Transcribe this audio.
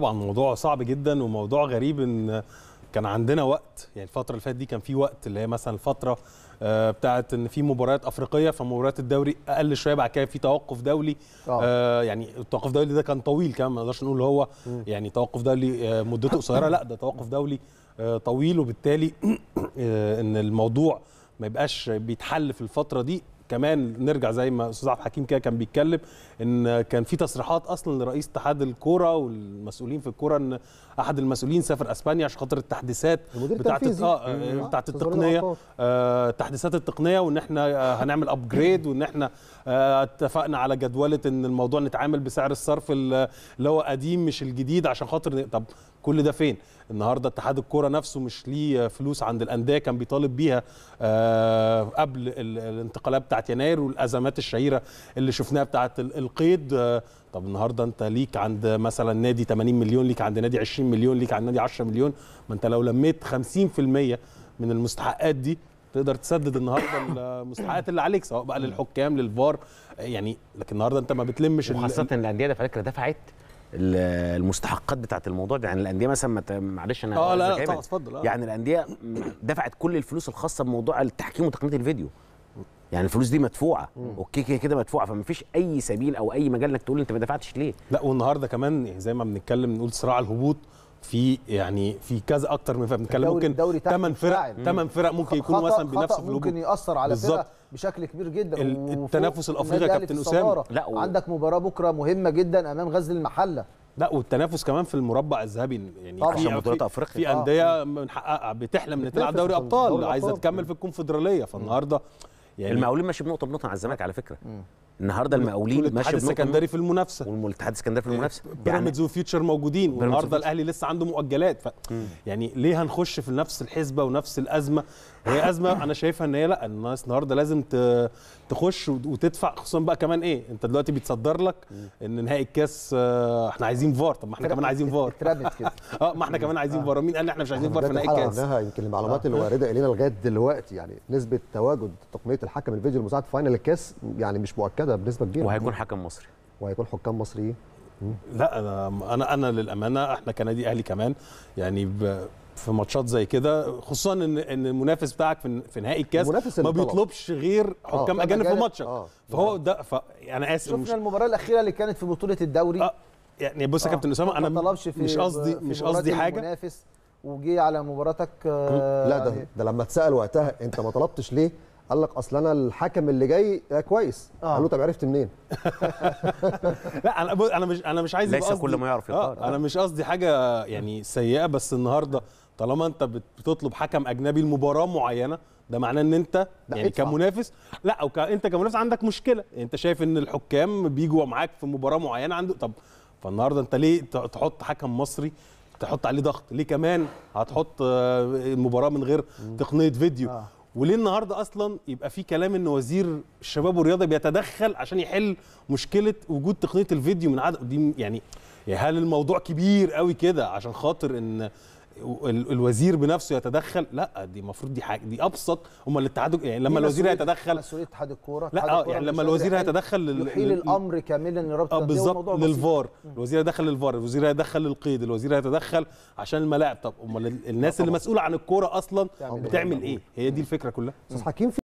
طبعا موضوع صعب جدا وموضوع غريب ان كان عندنا وقت يعني الفتره اللي فاتت دي كان في وقت اللي هي مثلا الفتره آه، بتاعه ان في مباريات افريقيه فمباريات الدوري اقل شويه بعد كده في توقف دولي آه, آه، يعني التوقف الدولي ده كان طويل كمان ما نقدرش نقول هو يعني توقف دولي آه، مدته قصيره لا ده توقف دولي طويل وبالتالي ان الموضوع ما يبقاش بيتحل في الفتره دي كمان نرجع زي ما استاذ عبد الحكيم كده كان بيتكلم ان كان في تصريحات اصلا لرئيس اتحاد الكوره والمسؤولين في الكوره ان احد المسؤولين سافر اسبانيا عشان خاطر التحديثات بتاعه آه, آه، أيوة. بتاعه التقنيه آه، التحديثات تحديثات التقنيه وان احنا آه، هنعمل ابجريد وان احنا اتفقنا على جدوله ان الموضوع نتعامل بسعر الصرف اللي هو قديم مش الجديد عشان خاطر طب كل ده فين النهارده اتحاد الكوره نفسه مش ليه فلوس عند الانديه كان بيطالب بيها آه، قبل الانتقالات بتاعت يناير والازمات الشهيره اللي شفناها بتاعت القيد آه، طب النهارده انت ليك عند مثلا نادي 80 مليون ليك عند نادي 20 مليون ليك عند نادي 10 مليون ما انت لو لميت 50% من المستحقات دي تقدر تسدد النهارده المستحقات اللي عليك سواء بقى للحكام للفار يعني لكن النهارده انت ما بتلمش وخاصه الانديه ده على فكره دفعت المستحقات بتاعت الموضوع ده يعني الانديه مثلا معلش انا اه لا لا اتفضل اتفضل آه. يعني الانديه دفعت كل الفلوس الخاصه بموضوع التحكيم وتقنيه الفيديو يعني الفلوس دي مدفوعه اوكي كده كده مدفوعه فما فيش اي سبيل او اي مجال انك تقول انت ما دفعتش ليه لا والنهارده كمان يعني زي ما بنتكلم نقول صراع الهبوط في يعني في كذا اكتر من فرق بنتكلم ممكن ثمان فرق ثمان فرق ممكن يكونوا مثلا بنفس الفلوب ممكن ياثر على فرق بشكل كبير جدا التنافس الافريقي يا كابتن اسامه لا و... عندك مباراه بكره مهمه جدا امام غزل المحله لا والتنافس كمان في المربع الذهبي يعني طبعا في بطولات افريقيا في آه. انديه بنحققها آه، آه، بتحلم ان تلعب دوري ابطال عايزه تكمل في الكونفدراليه فالنهارده يعني المقاولين ماشي بنقطه بنقطه على الزمالك على فكره النهارده المقاولين ماشي السكندري في المنافسه والاتحاد السكندري في يعني المنافسه بيراميدز يعني وفيوتشر موجودين والنهارده الاهلي لسه عنده مؤجلات ف يعني ليه هنخش في نفس الحسبه ونفس الازمه وهي ازمه انا شايفها ان هي لا الناس النهارده لازم تخش وتدفع خصوصا بقى كمان ايه انت دلوقتي بيتصدر لك ان نهائي الكاس آه، احنا عايزين فار طب ما احنا كمان عايزين فار اه ما احنا كمان عايزين آه. فار مين قال احنا مش عايزين فار في نهائي الكاس يمكن المعلومات آه. اللي وارده الينا لغايه دلوقتي يعني نسبه تواجد تقنيه الحكم الفيديو المساعد في فاينل الكاس يعني مش مؤكده ده بنسبه كبيره وهيكون حكم مصري وهيكون حكام مصريين إيه؟ لا انا انا انا للامانه احنا كنادي اهلي كمان يعني في ماتشات زي كده خصوصا ان ان المنافس بتاعك في نهائي الكاس ما بيطلبش غير آه، حكام آه اجانب في ماتشك آه فهو ده ف... يعني انا اسف شفنا مش... المباراه الاخيره اللي كانت في بطوله الدوري آه يعني بص يا آه كابتن اسامه انا مش قصدي مش قصدي حاجه منافس وجي على مباراتك آه لا ده يعني ده لما اتسال وقتها انت ما طلبتش ليه قال لك اصل انا الحكم اللي جاي آه، كويس آه. قال له طب عرفت منين لا انا انا مش انا مش عايز ليس كل ما يعرف يقال آه. انا مش قصدي حاجه يعني سيئه بس النهارده طالما انت بتطلب حكم اجنبي لمباراه معينه ده معناه ان انت يعني كمنافس لا او ك... انت كمنافس عندك مشكله انت شايف ان الحكام بيجوا معاك في مباراه معينه عنده طب فالنهارده انت ليه تحط حكم مصري تحط عليه ضغط ليه كمان هتحط المباراه آه، من غير تقنيه فيديو آه. وليه النهارده اصلا يبقى في كلام ان وزير الشباب والرياضه بيتدخل عشان يحل مشكله وجود تقنيه الفيديو من عدد دي يعني،, يعني هل الموضوع كبير قوي كده عشان خاطر ان الوزير بنفسه يتدخل لا دي المفروض دي حاجه دي ابسط هم الاتحاد يعني لما الوزير هيتدخل مسؤوليه اتحاد الكوره لا يعني لما الوزير هيتدخل يحيل الامر كاملا لرابطه اه بالظبط للفار الوزير هيدخل للفار الوزير هيدخل للقيد الوزير هيتدخل عشان الملاعب طب امال الناس اللي مسؤوله عن الكوره اصلا بتعمل ايه هي دي الفكره كلها استاذ حكيم